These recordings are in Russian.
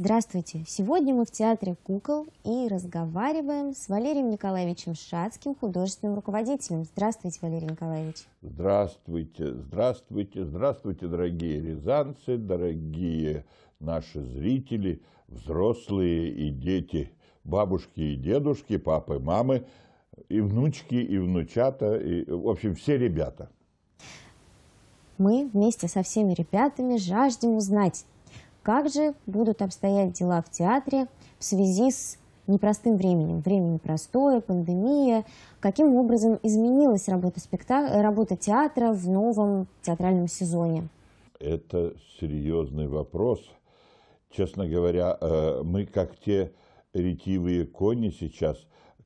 Здравствуйте! Сегодня мы в Театре кукол и разговариваем с Валерием Николаевичем Шацким, художественным руководителем. Здравствуйте, Валерий Николаевич! Здравствуйте, здравствуйте, здравствуйте, дорогие рязанцы, дорогие наши зрители, взрослые и дети, бабушки и дедушки, папы, мамы, и внучки, и внучата, и, в общем, все ребята. Мы вместе со всеми ребятами жаждем узнать, как же будут обстоять дела в театре в связи с непростым временем? Время непростое, пандемия. Каким образом изменилась работа, спектак... работа театра в новом театральном сезоне? Это серьезный вопрос. Честно говоря, э, мы как те ретивые кони сейчас,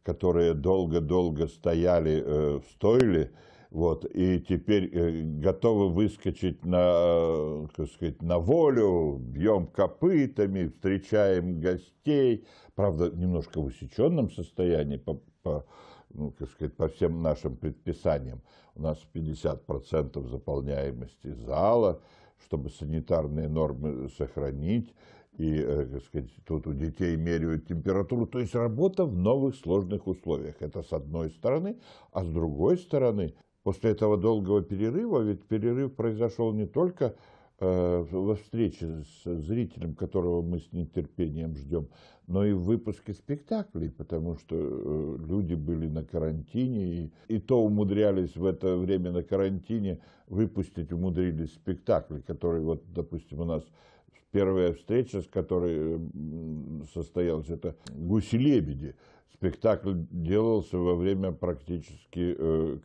которые долго-долго стояли э, в стойле, вот, и теперь э, готовы выскочить на, как сказать, на волю, бьем копытами, встречаем гостей, правда, немножко в усеченном состоянии по, по, ну, как сказать, по всем нашим предписаниям. У нас 50% заполняемости зала, чтобы санитарные нормы сохранить, и, э, так сказать, тут у детей меряют температуру. То есть работа в новых сложных условиях. Это с одной стороны, а с другой стороны после этого долгого перерыва, ведь перерыв произошел не только Э, во встрече с зрителем, которого мы с нетерпением ждем, но и в выпуске спектаклей, потому что э, люди были на карантине, и, и то умудрялись в это время на карантине выпустить, умудрились спектакли, которые, вот, допустим, у нас первая встреча, с которой э, состоялась, это «Гуси-лебеди». Спектакль делался во время практически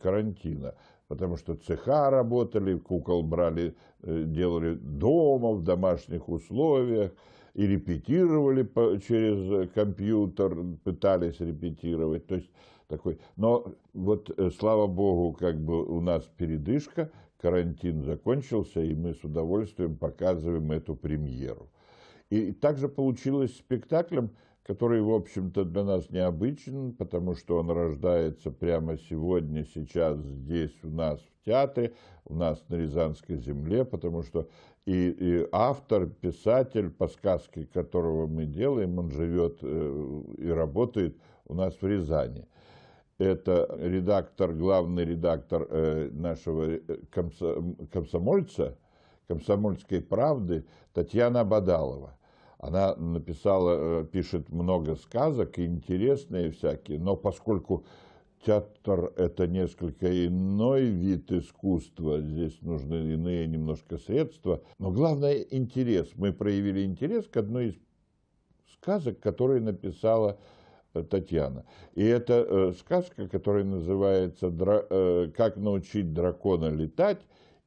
карантина потому что цеха работали, кукол брали, э, делали дома, в домашних условиях, и репетировали по, через э, компьютер, пытались репетировать. То есть такой. Но вот, э, слава богу, как бы у нас передышка, карантин закончился, и мы с удовольствием показываем эту премьеру. И также получилось спектаклем, который, в общем-то, для нас необычен, потому что он рождается прямо сегодня, сейчас, здесь, у нас, в театре, у нас на Рязанской земле, потому что и, и автор, писатель, по сказке которого мы делаем, он живет э, и работает у нас в Рязани. Это редактор, главный редактор э, нашего э, комсомольца, комсомольской правды Татьяна Бадалова. Она написала, э, пишет много сказок, интересные всякие, но поскольку театр – это несколько иной вид искусства, здесь нужны иные немножко средства, но главное – интерес. Мы проявили интерес к одной из сказок, которые написала э, Татьяна. И это э, сказка, которая называется «Как научить дракона летать»,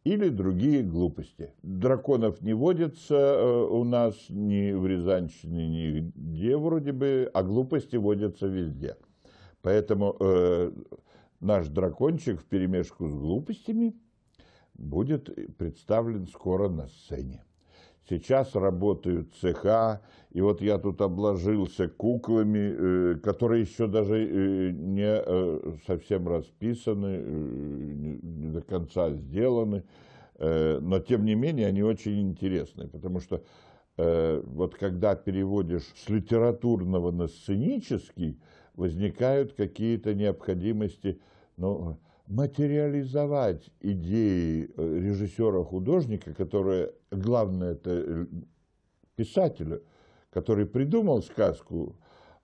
или другие глупости. Драконов не водится э, у нас ни в Рязанщине, где вроде бы, а глупости водятся везде. Поэтому э, наш дракончик в перемешку с глупостями будет представлен скоро на сцене. Сейчас работают цеха, и вот я тут обложился куклами, э, которые еще даже э, не совсем расписаны, до конца сделаны, э, но тем не менее они очень интересны, потому что э, вот когда переводишь с литературного на сценический, возникают какие-то необходимости ну, материализовать идеи э, режиссера-художника, которые, главное, это писателя, который придумал сказку,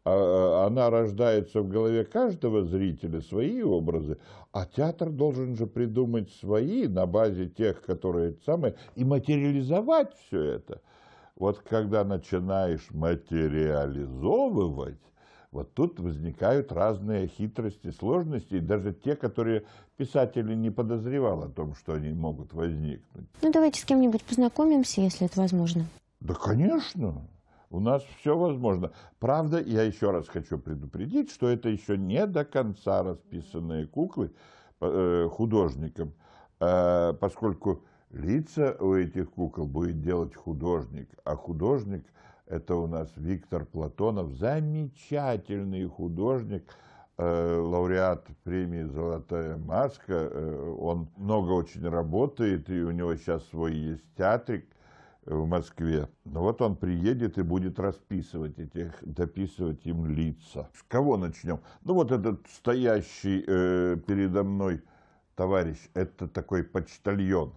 а, а, она рождается в голове каждого зрителя, свои образы, а театр должен же придумать свои на базе тех, которые это самое, и материализовать все это. Вот когда начинаешь материализовывать, вот тут возникают разные хитрости, сложности, даже те, которые писатели не подозревал о том, что они могут возникнуть. Ну, давайте с кем-нибудь познакомимся, если это возможно. Да, конечно. У нас все возможно. Правда, я еще раз хочу предупредить, что это еще не до конца расписанные куклы э, художником, э, поскольку лица у этих кукол будет делать художник, а художник это у нас Виктор Платонов, замечательный художник, э, лауреат премии «Золотая маска». Он много очень работает, и у него сейчас свой есть театрик в Москве. Ну вот он приедет и будет расписывать этих, дописывать им лица. С кого начнем? Ну вот этот стоящий э, передо мной товарищ, это такой почтальон,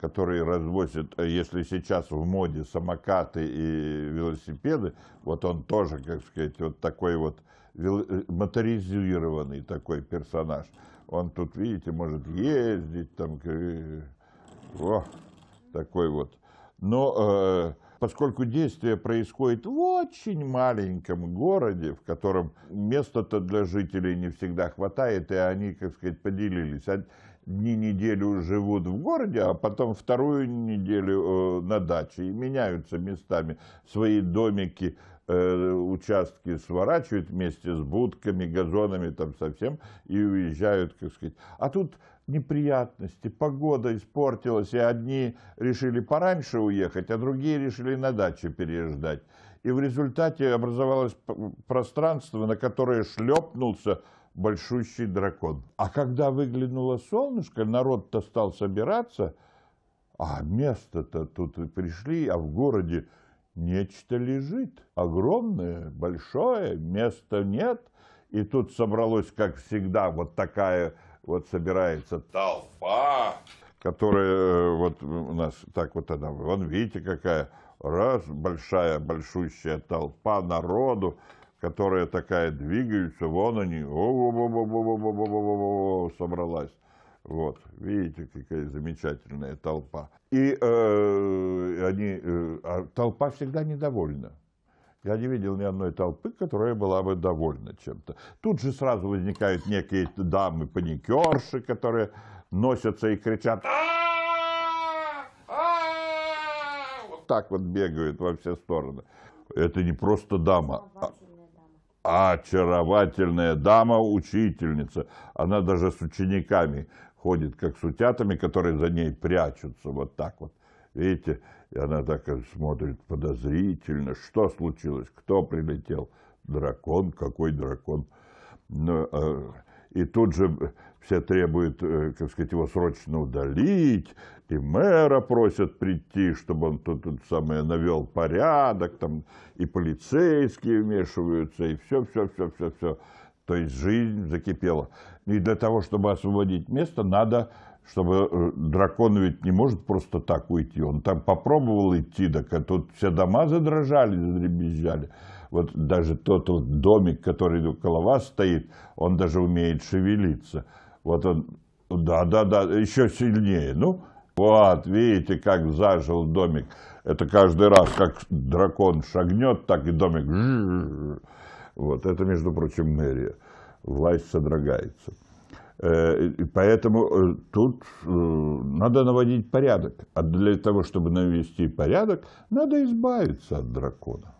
который развозит, э, если сейчас в моде самокаты и велосипеды, вот он тоже, как сказать, вот такой вот э, моторизированный такой персонаж. Он тут, видите, может ездить, там, э, о, такой вот но э, поскольку действие происходит в очень маленьком городе, в котором места-то для жителей не всегда хватает, и они, как сказать, поделились. Одни неделю живут в городе, а потом вторую неделю э, на даче и меняются местами свои домики Э, участки сворачивают вместе с будками, газонами там совсем и уезжают, как сказать. А тут неприятности, погода испортилась, и одни решили пораньше уехать, а другие решили на даче переждать. И в результате образовалось пространство, на которое шлепнулся большущий дракон. А когда выглянуло солнышко, народ-то стал собираться, а место-то тут пришли, а в городе нечто лежит. Огромное, большое, места нет. И тут собралось, как всегда, вот такая вот собирается толпа, которая вот у нас так вот она, вон видите какая, раз, большая, большущая толпа народу, которая такая двигается, вон они, о, собралась. Вот, видите, какая замечательная толпа. И э, они, э, а толпа всегда недовольна. Я не видел ни одной толпы, которая была бы довольна чем-то. Тут же сразу возникают некие дамы-паникерши, которые носятся и кричат «А, а, Вот так вот бегают во все стороны. Это не просто дама, а очаровательная дама-учительница. Она даже с учениками ходит, как с утятами, которые за ней прячутся, вот так вот. Видите, и она так смотрит подозрительно, что случилось, кто прилетел, дракон, какой дракон. Ну, а, и тут же все требуют, э, как сказать, его срочно удалить, и мэра просят прийти, чтобы он тут, тут самое навел порядок, там и полицейские вмешиваются, и все, все, все, все, все. То есть жизнь закипела. И для того, чтобы освободить место, надо, чтобы э, дракон ведь не может просто так уйти. Он там попробовал идти, так а тут все дома задрожали, задребезжали. Вот даже тот вот домик, который около вас стоит, он даже умеет шевелиться. Вот он, да, да, да, еще сильнее. Ну, вот, видите, как зажил домик. Это каждый раз, как дракон шагнет, так и домик. Вот это, между прочим, мэрия. Власть содрогается. Э, поэтому э, тут э, надо наводить порядок. А для того, чтобы навести порядок, надо избавиться от дракона.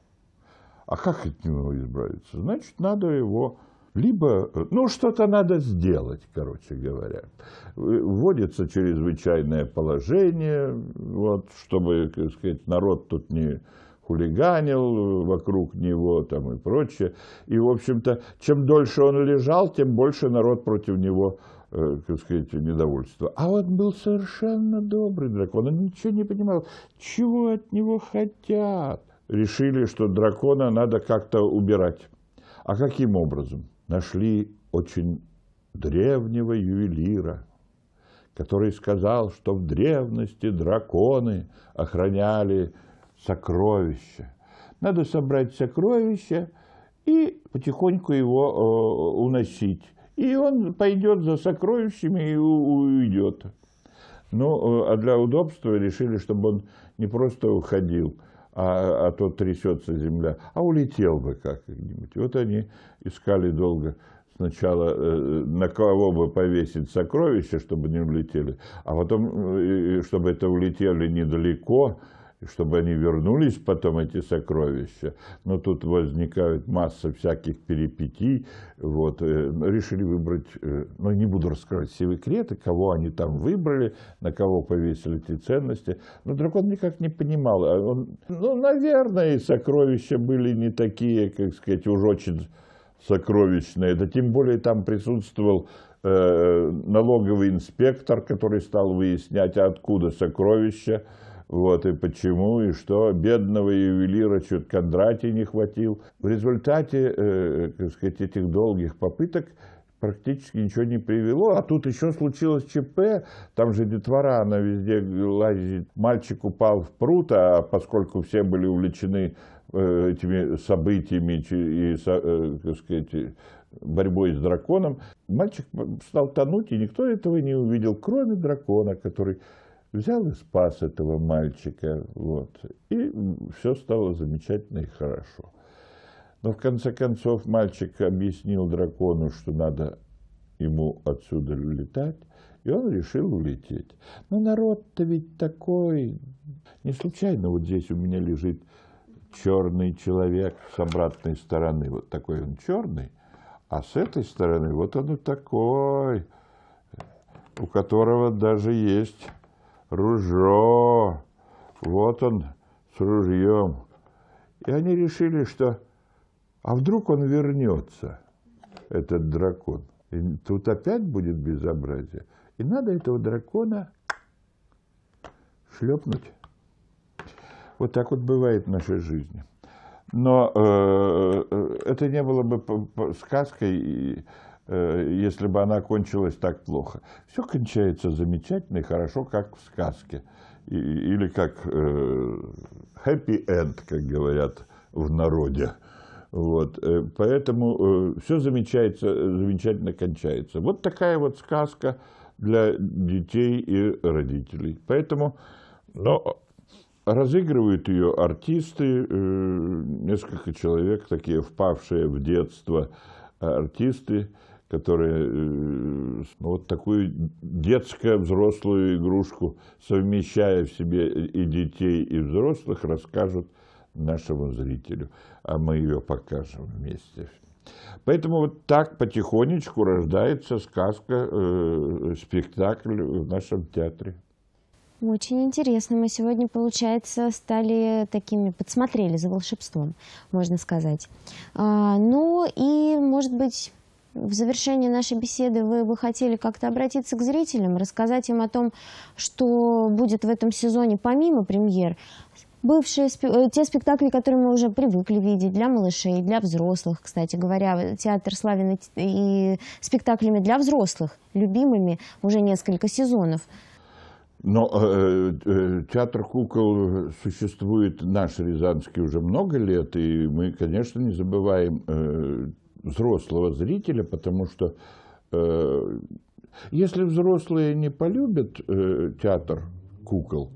А как от него избавиться? Значит, надо его либо, ну, что-то надо сделать, короче говоря. Вводится чрезвычайное положение, вот, чтобы, так сказать, народ тут не хулиганил э, вокруг него там и прочее. И, в общем-то, чем дольше он лежал, тем больше народ против него как э, сказать, недовольство. А вот был совершенно добрый дракон, он ничего не понимал, чего от него хотят. Решили, что дракона надо как-то убирать. А каким образом? Нашли очень древнего ювелира, который сказал, что в древности драконы охраняли сокровища. Надо собрать сокровища и потихоньку его э, уносить. И он пойдет за сокровищами и уйдет. Ну, э, а для удобства решили, чтобы он не просто уходил, а, а то трясется земля, а улетел бы как-нибудь. Вот они искали долго сначала, э, на кого бы повесить сокровища, чтобы не улетели, а потом, э, чтобы это улетели недалеко, чтобы они вернулись потом, эти сокровища. Но тут возникает масса всяких перипетий. Вот, э, решили выбрать, э, ну не буду раскрывать все секреты, кого они там выбрали, на кого повесили эти ценности. Но дракон никак не понимал. А он, ну, наверное, и сокровища были не такие, как сказать, уж очень сокровищные. Да тем более там присутствовал э, налоговый инспектор, который стал выяснять, откуда сокровища. Вот и почему, и что. Бедного ювелира чуть Кондратий не хватил. В результате, э, сказать, этих долгих попыток практически ничего не привело. А тут еще случилось ЧП, там же детвора, она везде лазит. Мальчик упал в пруд, а поскольку все были увлечены э, этими событиями и, э, сказать, борьбой с драконом, мальчик стал тонуть, и никто этого не увидел, кроме дракона, который взял и спас этого мальчика, вот, и все стало замечательно и хорошо. Но в конце концов мальчик объяснил дракону, что надо ему отсюда улетать, и он решил улететь. Но народ-то ведь такой. Не случайно вот здесь у меня лежит черный человек с обратной стороны. Вот такой он черный, а с этой стороны вот он и такой, у которого даже есть ружье. Вот он с ружьем. И они решили, что а вдруг он вернется, этот дракон. И тут опять будет безобразие. И надо этого дракона шлепнуть. Вот так вот бывает в нашей жизни. Но э, э это не было бы сказкой, Э, если бы она кончилась так плохо. Все кончается замечательно и хорошо, как в сказке. Или как э, happy end, как говорят в народе. Вот, э, поэтому все замечается, замечательно кончается. Вот такая вот сказка для детей и родителей. Поэтому, но разыгрывают ее артисты, несколько человек, такие впавшие в детство артисты, которая э, ну, вот такую детско-взрослую игрушку, совмещая в себе и детей, и взрослых, расскажут нашему зрителю, а мы ее покажем вместе. Поэтому вот так потихонечку рождается сказка, э, спектакль в нашем театре. Очень интересно. Мы сегодня, получается, стали такими, подсмотрели за волшебством, можно сказать. А, ну и, может быть, в завершении нашей беседы вы бы хотели как-то обратиться к зрителям, рассказать им о том, что будет в этом сезоне помимо премьер, бывшие э, те спектакли, которые мы уже привыкли видеть для малышей, для взрослых, кстати говоря, театр славен и спектаклями для взрослых, любимыми уже несколько сезонов. Но э, э, театр кукол существует наш Рязанский уже много лет, и мы, конечно, не забываем э, взрослого зрителя, потому что э, если взрослые не полюбят э, театр кукол,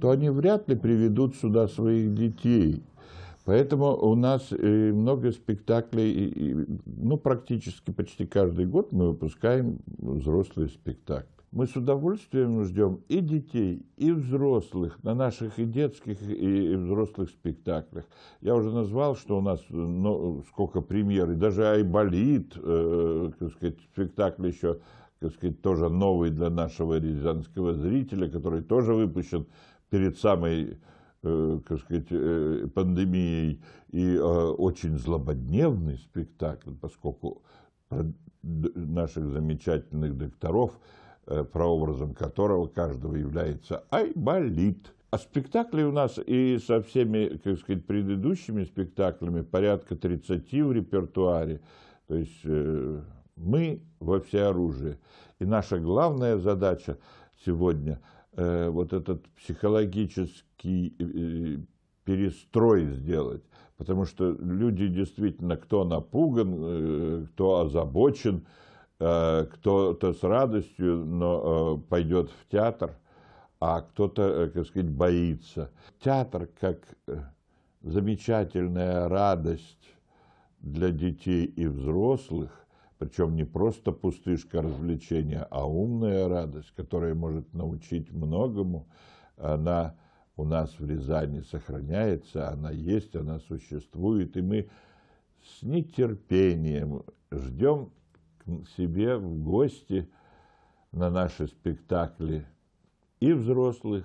то они вряд ли приведут сюда своих детей. Поэтому у нас э, много спектаклей, ну, практически почти каждый год мы выпускаем взрослые спектакли мы с удовольствием ждем и детей, и взрослых на наших и детских, и, и взрослых спектаклях. Я уже назвал, что у нас ну, сколько премьер, и даже «Айболит», э, так сказать, спектакль еще, так сказать, тоже новый для нашего рязанского зрителя, который тоже выпущен перед самой как э, сказать, э, пандемией и э, очень злободневный спектакль, поскольку наших замечательных докторов Э, прообразом которого каждого является Айболит. А спектаклей у нас и со всеми, как сказать, предыдущими спектаклями порядка 30 в репертуаре. То есть э, мы во всеоружии. И наша главная задача сегодня э, вот этот психологический перестрой сделать. Потому что люди действительно, кто напуган, кто озабочен, Э, кто-то с радостью но э, пойдет в театр, а кто-то, э, как сказать, боится. Театр как замечательная радость для детей и взрослых, причем не просто пустышка развлечения, а умная радость, которая может научить многому, она у нас в Рязани сохраняется, она есть, она существует, и мы с нетерпением ждем себе в гости на наши спектакли и взрослых,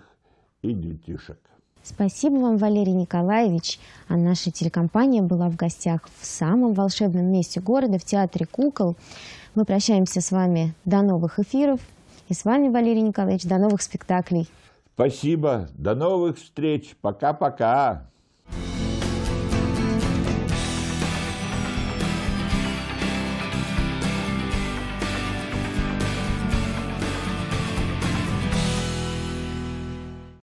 и детишек. Спасибо вам, Валерий Николаевич. А наша телекомпания была в гостях в самом волшебном месте города, в Театре кукол. Мы прощаемся с вами до новых эфиров. И с вами, Валерий Николаевич, до новых спектаклей. Спасибо. До новых встреч. Пока-пока.